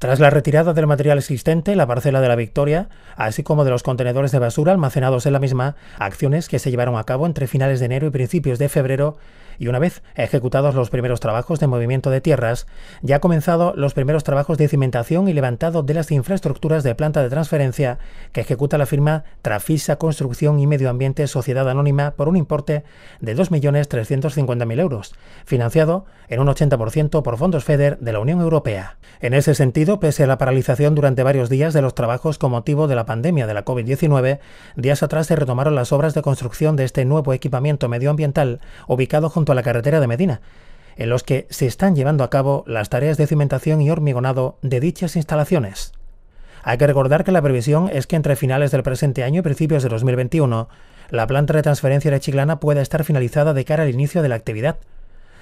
Tras la retirada del material existente, la parcela de la Victoria, así como de los contenedores de basura almacenados en la misma, acciones que se llevaron a cabo entre finales de enero y principios de febrero, y una vez ejecutados los primeros trabajos de movimiento de tierras, ya ha comenzado los primeros trabajos de cimentación y levantado de las infraestructuras de planta de transferencia que ejecuta la firma Trafisa Construcción y Medio Ambiente Sociedad Anónima por un importe de 2.350.000 euros, financiado en un 80% por fondos FEDER de la Unión Europea. En ese sentido, pese a la paralización durante varios días de los trabajos con motivo de la pandemia de la COVID-19, días atrás se retomaron las obras de construcción de este nuevo equipamiento medioambiental ubicado junto a la carretera de Medina, en los que se están llevando a cabo las tareas de cimentación y hormigonado de dichas instalaciones. Hay que recordar que la previsión es que entre finales del presente año y principios de 2021, la planta de transferencia de Chiclana pueda estar finalizada de cara al inicio de la actividad.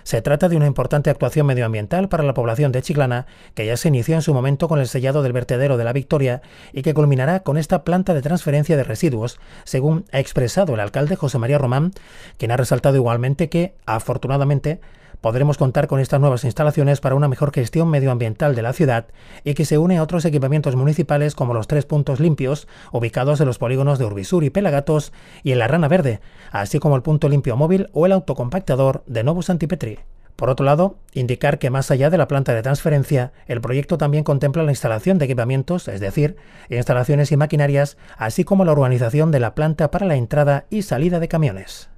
Se trata de una importante actuación medioambiental para la población de Chiclana, que ya se inició en su momento con el sellado del vertedero de la Victoria y que culminará con esta planta de transferencia de residuos, según ha expresado el alcalde José María Román, quien ha resaltado igualmente que, afortunadamente, podremos contar con estas nuevas instalaciones para una mejor gestión medioambiental de la ciudad y que se une a otros equipamientos municipales como los tres puntos limpios ubicados en los polígonos de Urbisur y Pelagatos y en la Rana Verde, así como el punto limpio móvil o el autocompactador de Novus Antipetri. Por otro lado, indicar que más allá de la planta de transferencia, el proyecto también contempla la instalación de equipamientos, es decir, instalaciones y maquinarias, así como la urbanización de la planta para la entrada y salida de camiones.